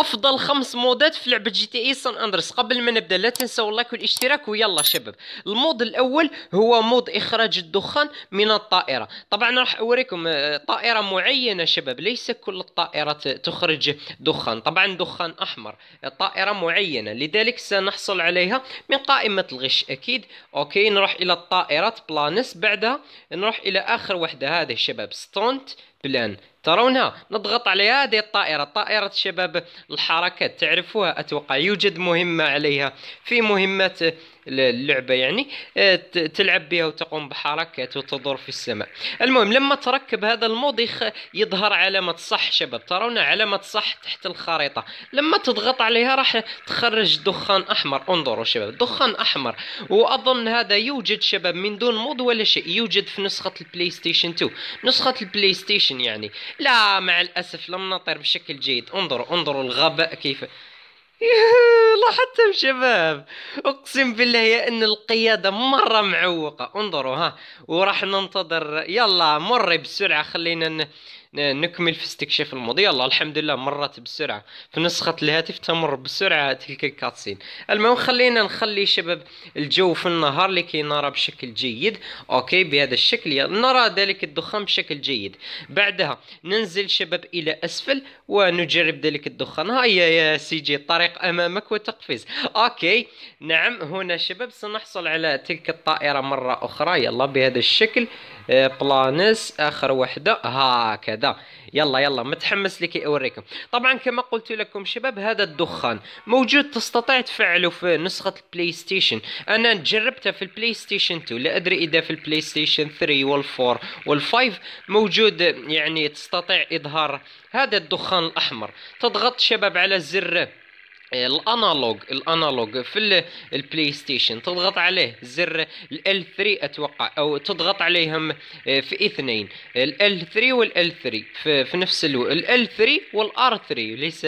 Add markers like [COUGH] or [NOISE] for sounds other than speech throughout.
افضل خمس مودات في لعبه جي تي اي سان اندرس قبل ما نبدا لا تنسوا اللايك والاشتراك ويلا شباب المود الاول هو مود اخراج الدخان من الطائره طبعا راح اوريكم آه، طائره معينه شباب ليس كل الطائرات تخرج دخان طبعا دخان احمر طائره معينه لذلك سنحصل عليها من قائمه الغش اكيد اوكي نروح الى الطائرات بلانس بعدها نروح الى اخر وحده هذه شباب ستونت بلان ترونها نضغط على هذه الطائرة طائرة شباب الحركات تعرفوها أتوقع يوجد مهمة عليها في مهمات اللعبة يعني آه، تلعب بها وتقوم بحركات وتدور في السماء المهم لما تركب هذا المود يظهر علامة صح شباب ترون علامة صح تحت الخريطة لما تضغط عليها راح تخرج دخان أحمر انظروا شباب دخان أحمر وأظن هذا يوجد شباب من دون مود ولا شيء يوجد في نسخة البلاي ستيشن 2 نسخة البلاي ستيشن يعني لا مع الأسف لم نطر بشكل جيد انظروا انظروا الغباء كيف [LAUGHS] لاحظتم شباب اقسم بالله ان القياده مره معوقه انظروا ها وراح ننتظر يلا مر بسرعه خلينا ن... نكمل في استكشاف الماضي يلا الحمد لله مرت بسرعه في نسخه الهاتف تمر بسرعه تلك الكاتسين المهم خلينا نخلي شباب الجو في النهار لكي نرى بشكل جيد اوكي بهذا الشكل نرى ذلك الدخان بشكل جيد بعدها ننزل شباب الى اسفل ونجرب ذلك الدخان هيا يا سيجي الطريق امامك وتقفز اوكي نعم هنا شباب سنحصل على تلك الطائره مره اخرى يلا بهذا الشكل آه، بلانس اخر وحده هكذا يلا يلا متحمس لكي اوريكم طبعا كما قلت لكم شباب هذا الدخان موجود تستطيع تفعله في نسخه البلاي ستيشن انا جربته في البلاي ستيشن 2 لا ادري اذا في البلاي ستيشن 3 وال4 وال5 موجود يعني تستطيع اظهار هذا الدخان الاحمر تضغط شباب على زر الانالوج الانالوج في البلاي ستيشن تضغط عليه زر ال 3 اتوقع او تضغط عليهم آه، في اثنين ال 3 وال 3 في, في نفس ال ال 3 وال 3 ليس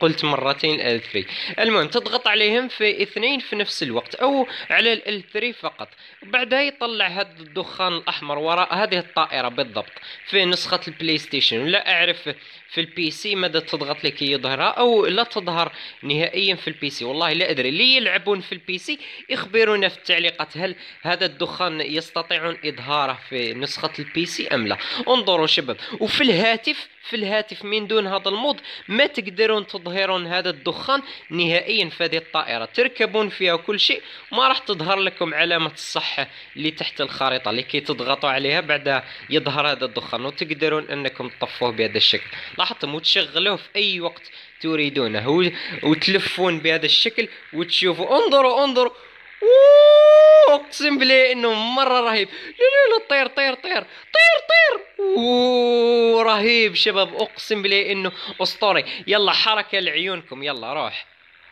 قلت مرتين ال 3 المهم تضغط عليهم في اثنين في نفس الوقت او على ال 3 فقط بعدها يطلع هذا الدخان الاحمر وراء هذه الطائره بالضبط في نسخه البلاي ستيشن لا اعرف في البي سي ماذا تضغط لك يظهرها او لا تظهر نهائيا في البي سي والله لا ادري اللي يلعبون في البي سي اخبرونا في التعليقات هل هذا الدخان يستطيعون اظهاره في نسخه البي سي ام لا انظروا شباب وفي الهاتف في الهاتف من دون هذا المود ما تقدرون تظهرون هذا الدخان نهائيا في هذه الطائرة تركبون فيها كل شيء ما راح تظهر لكم علامة الصحة اللي تحت الخريطة لكي تضغطوا عليها بعدها يظهر هذا الدخان وتقدرون انكم تطفوه بهذا الشكل لاحظتم وتشغلوه في اي وقت تريدونه وتلفون بهذا الشكل وتشوفوا انظروا انظروا اقسم بالله انه مره رهيب لا لا لا طير طير طير طير طير اوه رهيب شباب اقسم بالله انه اسطوري يلا حركه لعيونكم يلا روح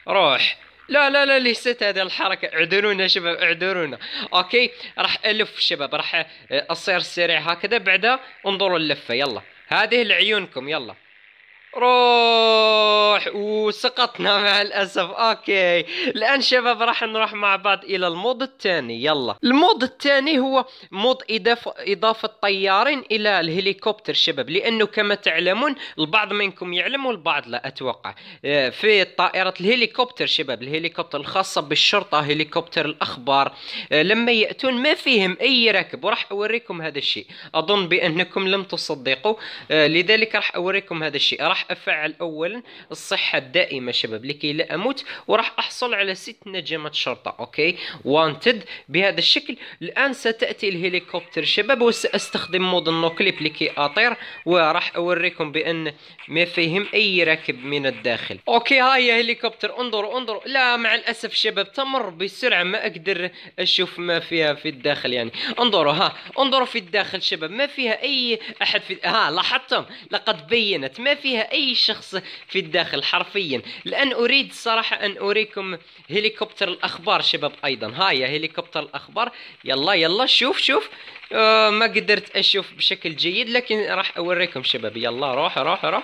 روح لا لا لا ليست هذه الحركة اعذرونا شباب اعذرونا اوكي راح الف شباب راح اصير سريع هكذا بعدها انظروا اللفة يلا هذه لعيونكم يلا روح وسقطنا [LAUGHS] مع الاسف اوكي الان شباب راح نروح مع بعض الى المود الثاني يلا المود الثاني هو مود اضافه اضافه طيارين الى الهليكوبتر شباب لانه كما تعلمون البعض منكم يعلم والبعض لا اتوقع آه، في طائره الهليكوبتر شباب الهليكوبتر الخاصه بالشرطه هليكوبتر الاخبار آه، لما ياتون ما فيهم اي راكب وراح اوريكم هذا الشيء اظن بانكم لم تصدقوا آه، لذلك راح اوريكم هذا الشيء راح راح افعل اولا الصحه الدائمه شباب لكي لا اموت وراح احصل على ست نجمات شرطه اوكي وانتد بهذا الشكل الان ستاتي الهليكوبتر شباب وساستخدم مود النوكليب لكي اطير وراح اوريكم بان ما فيهم اي راكب من الداخل اوكي هاي هليكوبتر انظروا انظروا لا مع الاسف شباب تمر بسرعه ما اقدر اشوف ما فيها في الداخل يعني انظروا ها انظروا في الداخل شباب ما فيها اي احد في ها لاحظتم لقد بينت ما فيها اي شخص في الداخل حرفيا الان اريد الصراحه ان اريكم هليكوبتر الاخبار شباب ايضا هاي هليكوبتر الاخبار يلا يلا شوف شوف آه، ما قدرت اشوف بشكل جيد لكن راح اوريكم شباب يلا روح روح روح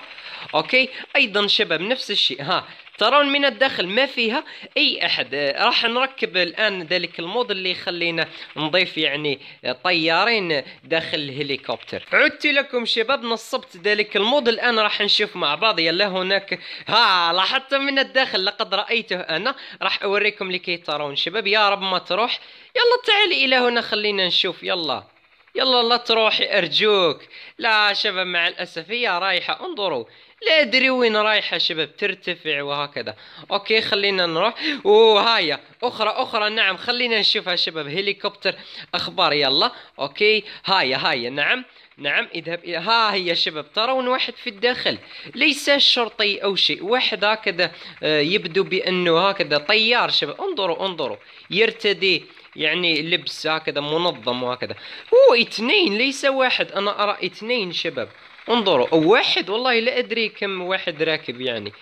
اوكي ايضا شباب نفس الشيء ها ترون من الداخل ما فيها اي احد آه، راح نركب الان ذلك المود اللي يخلينا نضيف يعني طيارين داخل الهليكوبتر عدت لكم شباب نصبت ذلك المود الان راح نشوف مع بعض يلا هناك ها لاحظت من الداخل لقد رايته انا راح اوريكم لكي ترون شباب يا رب ما تروح يلا تعالي الى هنا خلينا نشوف يلا يلا لا تروحي ارجوك لا شباب مع الاسف هي رايحه انظروا لا ادري وين رايحه شباب ترتفع وهكذا اوكي خلينا نروح وهاي اخرى اخرى نعم خلينا نشوفها شباب هليكوبتر اخبار يلا اوكي هاي هاي نعم نعم اذهب إلى ها هي شباب ترون واحد في الداخل ليس شرطي أو شيء واحد هكذا آه، يبدو بأنه هكذا طيار شباب انظروا انظروا يرتدي يعني لبس هكذا منظم وهكذا هو اثنين ليس واحد أنا أرى اثنين شباب انظروا أو واحد والله لا أدري كم واحد راكب يعني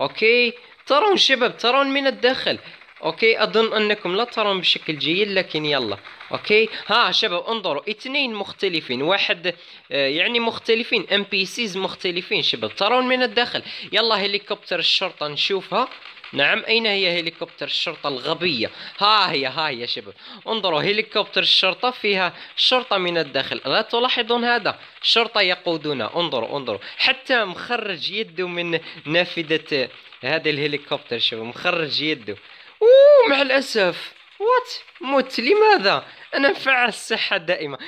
أوكي ترون شباب ترون من الداخل اوكي اظن انكم لا ترون بشكل جيد لكن يلا اوكي ها شباب انظروا اثنين مختلفين واحد آه، يعني مختلفين ام بي سيز مختلفين شباب ترون من الداخل يلا هليكوبتر الشرطه نشوفها نعم اين هي هليكوبتر الشرطه الغبيه ها هي ها هي شباب انظروا هليكوبتر الشرطه فيها شرطه من الداخل لا تلاحظون هذا شرطه يقودون انظروا انظروا حتى مخرج يده من نافذه آه، هذا الهليكوبتر شباب مخرج يده أوه مع الأسف وات مت لماذا انا مفعل الصحه الدائمه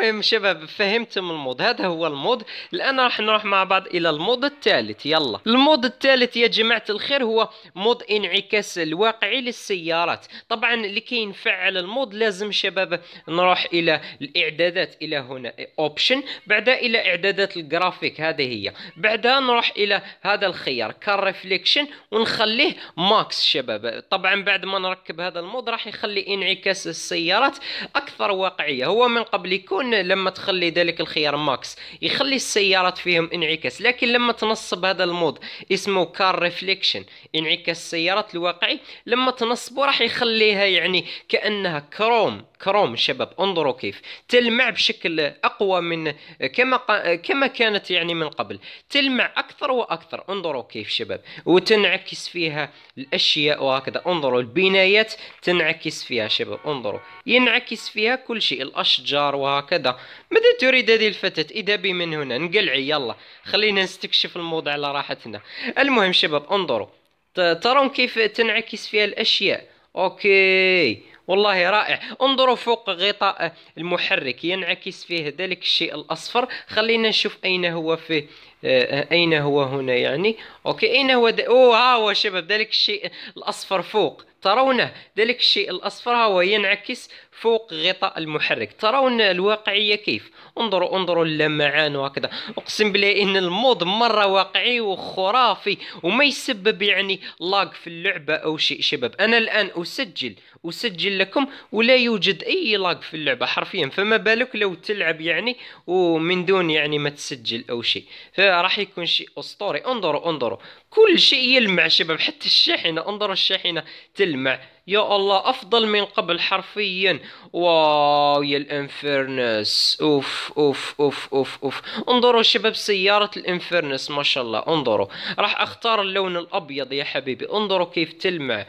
المهم شباب فهمتم المود هذا هو المود الان راح نروح مع بعض الى المود الثالث يلا المود الثالث يا جماعه الخير هو مود انعكاس الواقعي للسيارات طبعا لكي نفعل المود لازم شباب نروح الى الاعدادات الى هنا اوبشن بعدها الى اعدادات الجرافيك هذه هي بعدها نروح الى هذا الخيار كار ريفليكشن ونخليه ماكس شباب طبعا بعد ما نركب هذا المود راح يخلي انعكاس السيارات اكثر واقعيه هو من قبل يكون لما تخلي ذلك الخيار ماكس يخلي السيارات فيهم انعكاس لكن لما تنصب هذا المود اسمه كار ريفليكشن انعكاس السيارات الواقعي لما تنصبه راح يخليها يعني كانها كروم كروم الشباب انظروا كيف تلمع بشكل اقوى من كما كما كانت يعني من قبل تلمع اكثر واكثر انظروا كيف شباب وتنعكس فيها الاشياء وهكذا انظروا البنايات تنعكس فيها شباب انظروا ينعكس فيها كل شيء الاشجار وهكذا ماذا تريد هذه الفتاه اذا بي من هنا نقلعي يلا خلينا نستكشف الموضوع على راحتنا المهم شباب انظروا ترون كيف تنعكس فيها الاشياء اوكي والله رائع انظروا فوق غطاء المحرك ينعكس فيه ذلك الشيء الاصفر خلينا نشوف اين هو فيه آه، اين هو هنا يعني اوكي اين هو ها هو شباب ذلك الشيء الاصفر فوق ترونه ذلك الشيء الأصفر هو ينعكس فوق غطاء المحرك ترون الواقعية كيف انظروا انظروا اللمعان وهكذا أقسم بالله إن المود مرة واقعي وخرافي وما يسبب يعني لاق في اللعبة أو شيء شباب أنا الآن أسجل أسجل لكم ولا يوجد أي لاق في اللعبة حرفيا فما بالك لو تلعب يعني ومن دون يعني ما تسجل أو شيء فراح يكون شيء أسطوري انظروا انظروا كل شيء يلمع شباب حتى الشاحنة انظروا الشاحنة تلمع يا الله افضل من قبل حرفيا واو يا الانفيرنس اوف اوف اوف اوف اوف انظروا شباب سيارة الانفيرنس ما شاء الله انظروا راح اختار اللون الابيض يا حبيبي انظروا كيف تلمع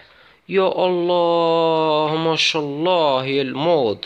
يا الله ما شاء الله يا المود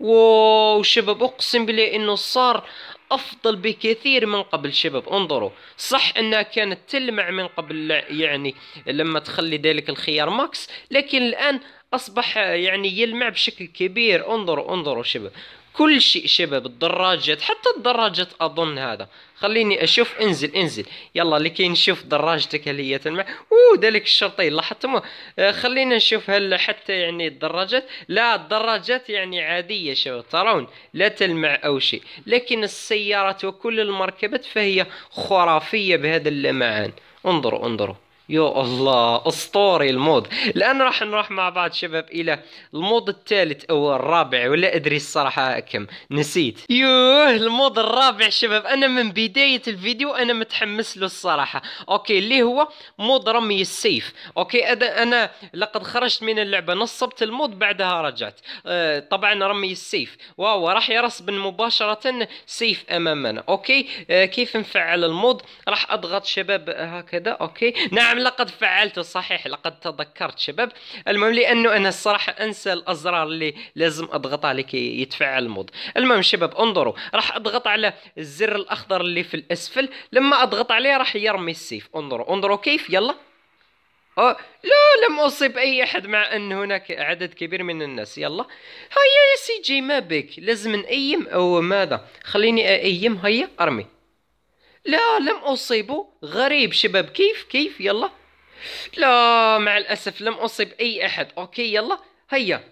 واو شباب اقسم بالله انه صار أفضل بكثير من قبل شباب انظروا صح أنها كانت تلمع من قبل يعني لما تخلي ذلك الخيار ماكس لكن الآن أصبح يعني يلمع بشكل كبير انظروا انظروا شباب كل شيء شباب الدراجات حتى الدراجات اظن هذا خليني اشوف انزل انزل يلا لكي نشوف دراجتك هل هي تلمع اوه ذلك الشرطي لاحظتم آه، خلينا نشوف هل حتى يعني الدراجات لا الدراجات يعني عادية شباب ترون لا تلمع او شيء لكن السيارات وكل المركبات فهي خرافية بهذا اللمعان انظروا انظروا يا الله اسطوري المود الان راح نروح مع بعض شباب الى المود الثالث او الرابع ولا ادري الصراحه كم نسيت يوه المود الرابع شباب انا من بدايه الفيديو انا متحمس له الصراحه اوكي اللي هو مود رمي السيف اوكي انا لقد خرجت من اللعبه نصبت المود بعدها رجعت آه طبعا رمي السيف واو راح يرسبن مباشره سيف امامنا اوكي آه كيف نفعل المود راح اضغط شباب هكذا اوكي نعم نعم لقد فعلت صحيح لقد تذكرت شباب المهم لانه انا الصراحه انسى الازرار اللي لازم اضغطها لكي يتفعل المود المهم شباب انظروا راح اضغط على الزر الاخضر اللي في الاسفل لما اضغط عليه راح يرمي السيف انظروا انظروا كيف يلا أوه. لا لم أصيب أي أحد مع أن هناك عدد كبير من الناس يلا هيا يا سي جي ما بك لازم نأيم أو ماذا خليني أأيم هيا أرمي لا لم أصيبه غريب شباب كيف كيف يلا لا مع الأسف لم أصيب أي أحد أوكي يلا هيا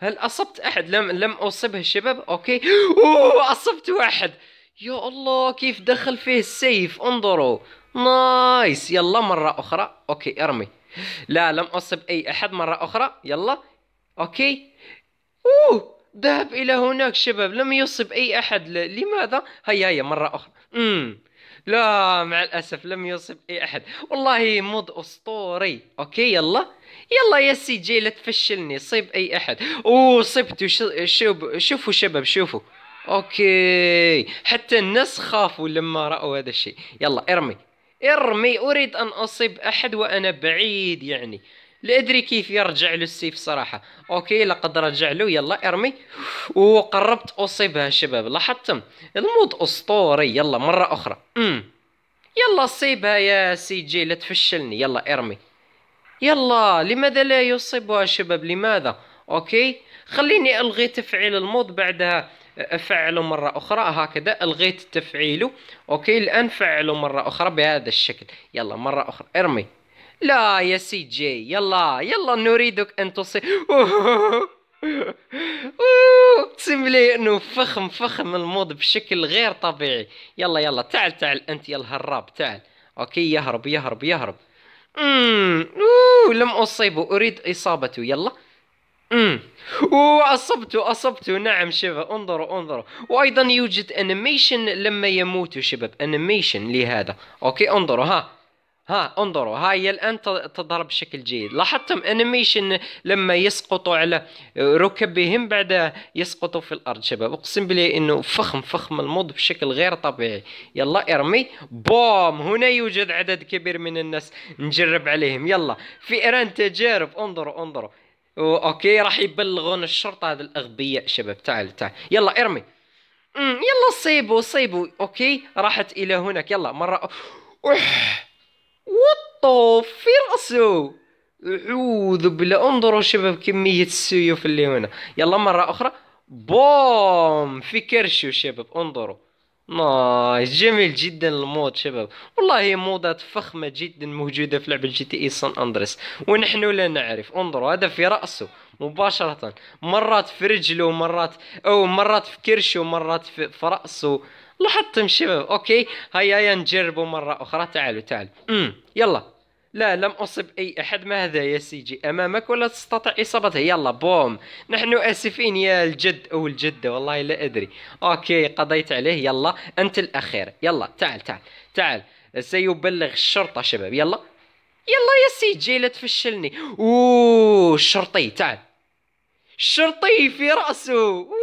هل أصبت أحد لم لم أصبه الشباب أوكي أوه أصبت واحد يا الله كيف دخل فيه السيف انظروا نايس يلا مرة أخرى أوكي ارمي لا لم أصب أي أحد مرة أخرى يلا أوكي أوه ذهب إلى هناك شباب لم يصب أي أحد لماذا هيا هيا مرة أخرى امم لا مع الاسف لم يصب اي احد والله مود اسطوري اوكي يلا يلا يا سي جي لا تفشلني صيب اي احد اوه صبت شوف شوفوا شباب شوفوا اوكي حتى الناس خافوا لما راوا هذا الشيء يلا ارمي ارمي اريد ان اصيب احد وانا بعيد يعني لا ادري كيف يرجع له السيف صراحه اوكي لقد رجع له يلا ارمي وقربت اصيبها شباب لاحظتم المود اسطوري يلا مره اخرى امم يلا صيبها يا سي جي لا تفشلني يلا ارمي يلا لماذا لا يصيبها شباب لماذا اوكي خليني الغي تفعيل المود بعدها افعله مرة اخرى هكذا الغيت تفعيله اوكي الان فعله مرة اخرى بهذا الشكل يلا مرة اخرى ارمي لا يا سي جي يلا يلا نريدك ان تصي اقسم لي انه فخم فخم الموض بشكل غير طبيعي يلا يلا تعال تعال انت يا الهراب تعال اوكي يهرب يهرب يهرب امم لم اصيبه اريد اصابته يلا امم اوه اصبته اصبته نعم شباب انظروا انظروا وايضا يوجد انيميشن لما يموت شباب انيميشن لهذا اوكي انظروا ها ها انظروا هاي الان تظهر بشكل جيد لاحظتم انيميشن لما يسقطوا على ركبهم بعد يسقطوا في الارض شباب اقسم بالله انه فخم فخم الموض بشكل غير طبيعي يلا ارمي بوم هنا يوجد عدد كبير من الناس نجرب عليهم يلا فئران تجارب انظروا انظروا اوكي راح يبلغون الشرطه هذا الاغبياء شباب تعال تعال يلا ارمي يلا صيبوا صيبوا اوكي راحت الى هناك يلا مره أوه. وطو في راسو اعوذ بالله انظروا شباب كمية السيوف اللي هنا يلا مرة اخرى بوم في كرشو شباب انظروا نايس جميل جدا المود شباب والله موضات فخمة جدا موجودة في لعبة جي تي اي سان اندريس ونحن لا نعرف انظروا هذا في رأسه مباشرة مرات في رجله مرات او مرات في كرشه مرات في, في رأسه لاحظتم شباب اوكي هيا نجربوا مرة اخرى تعالوا تعالوا امم يلا لا لم أصب أي أحد ما هذا يا سيجي أمامك ولا تستطيع إصابته يلا بوم نحن آسفين يا الجد أو الجدة والله لا أدري أوكي قضيت عليه يلا أنت الأخير يلا تعال تعال تعال سيبلغ الشرطة شباب يلا يلا يا سيجي لا تفشلني أوه الشرطي تعال الشرطي في رأسه أوه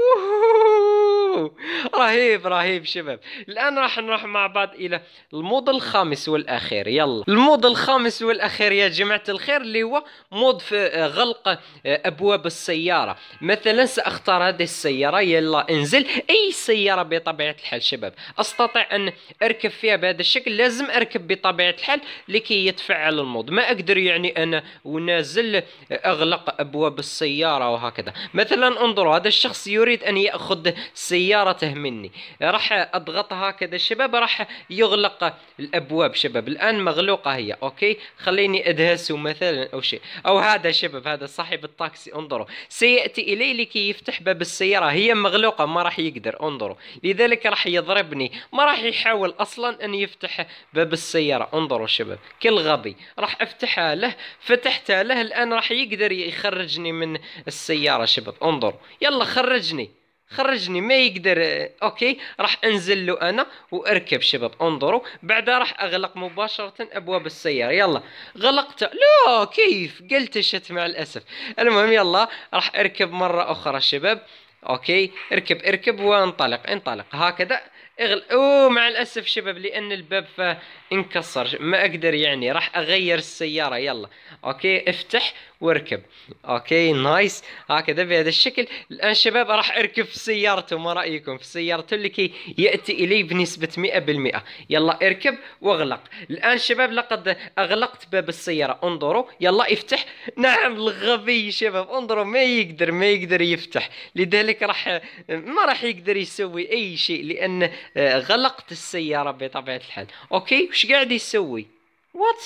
رهيب رهيب شباب الان راح نروح مع بعض الى المود الخامس والاخير يلا المود الخامس والاخير يا جماعه الخير اللي هو مود في غلق ابواب السياره مثلا ساختار هذه السياره يلا انزل اي سياره بطبيعه الحال شباب استطيع ان اركب فيها بهذا الشكل لازم اركب بطبيعه الحال لكي يتفعل المود ما اقدر يعني انا ونازل اغلق ابواب السياره وهكذا مثلا انظروا هذا الشخص يريد ان ياخذ سيارة سيارته مني راح اضغطها كذا الشباب راح يغلق الابواب شباب الان مغلوقه هي اوكي خليني ادهسه مثلا او شيء او هذا شباب هذا صاحب الطاكسي انظروا سياتي الي لكي يفتح باب السياره هي مغلوقه ما راح يقدر انظروا لذلك راح يضربني ما راح يحاول اصلا ان يفتح باب السياره انظروا شباب كل غبي راح افتحها له فتحتها له الان راح يقدر يخرجني من السياره شباب انظروا يلا خرجني خرجني ما يقدر اوكي راح انزل له انا واركب شباب انظروا بعدها راح اغلق مباشره ابواب السياره يلا غلقت لا كيف شت مع الاسف المهم يلا راح اركب مره اخرى شباب اوكي اركب اركب وانطلق انطلق هكذا اغل اوه مع الاسف شباب لان الباب انكسر ما اقدر يعني راح اغير السياره يلا اوكي افتح واركب اوكي نايس هكذا بهذا الشكل الان شباب راح اركب في سيارته ما رايكم في سيارته اللي كي ياتي الي بنسبه 100% يلا اركب واغلق الان شباب لقد اغلقت باب السياره انظروا يلا افتح نعم الغبي شباب انظروا ما يقدر ما يقدر يفتح لذلك راح ما راح يقدر يسوي اي شيء لان غلقت السياره بطبيعه الحال اوكي وش قاعد يسوي وات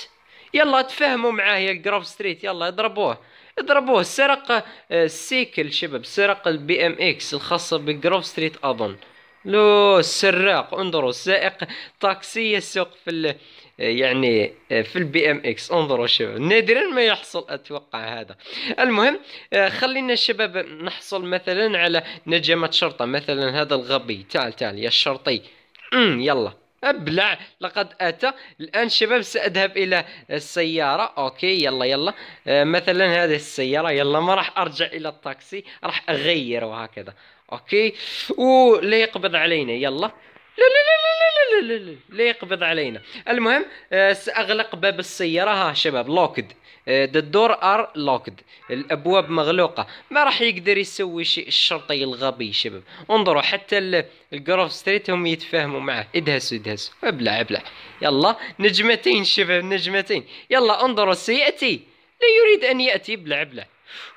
يلا تفهموا معاه يا جروف ستريت يلا اضربوه اضربوه سرق السيكل آه، شباب سرق البي ام اكس الخاصه بجروف ستريت اظن لو السراق انظروا سائق تاكسي يسوق في يعني آه، في البي ام اكس انظروا شوف نادرا ما يحصل اتوقع هذا المهم آه، خلينا الشباب نحصل مثلا على نجمة شرطة مثلا هذا الغبي تعال تعال يا الشرطي امم يلا ابلع لقد اتى الان شباب ساذهب الى السياره اوكي يلا يلا آه مثلا هذه السياره يلا ما راح ارجع الى الطاكسي راح اغير وهكذا اوكي ولا يقبض علينا يلا لا لا لا لا لا لا لا يقبض علينا المهم ساغلق باب السياره ها شباب لوكد ذا دور ار لوكد الابواب مغلوقه ما راح يقدر يسوي شيء الشرطي الغبي شباب انظروا حتى الجروف ستريت هم يتفاهموا معه ادهسوا ادهسوا ابلع ابلع يلا نجمتين شباب نجمتين يلا انظروا سياتي لا يريد ان ياتي ابلع ابلع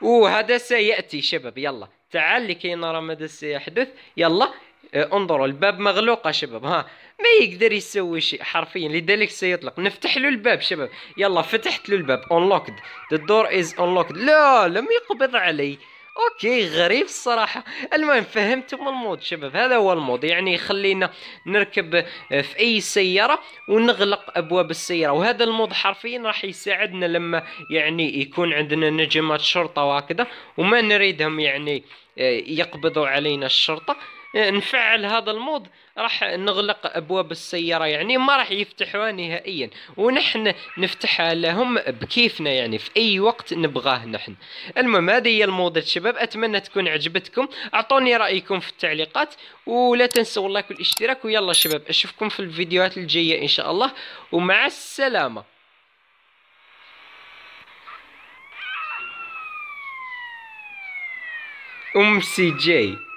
وهذا سياتي شباب يلا تعال لكي نرى ماذا سيحدث يلا إيه، انظروا الباب مغلوق شباب ها ما يقدر يسوي شيء حرفيا لذلك سيطلق نفتح له الباب شباب يلا فتحت له الباب unlocked the door is unlocked لا لم يقبض علي اوكي غريب الصراحه المهم فهمتم المود شباب هذا هو المود يعني يخلينا نركب آه، في اي سياره ونغلق ابواب السياره وهذا المود حرفيا راح يساعدنا لما يعني يكون عندنا نجمات شرطه وهكذا وما نريدهم يعني آه، يقبضوا علينا الشرطه نفعل هذا المود راح نغلق ابواب السياره يعني ما راح يفتحوها نهائيا ونحن نفتحها لهم بكيفنا يعني في اي وقت نبغاه نحن المهم هذه هي الموضه الشباب اتمنى تكون عجبتكم اعطوني رايكم في التعليقات ولا تنسوا اللايك والاشتراك ويلا شباب اشوفكم في الفيديوهات الجايه ان شاء الله ومع السلامه ام سي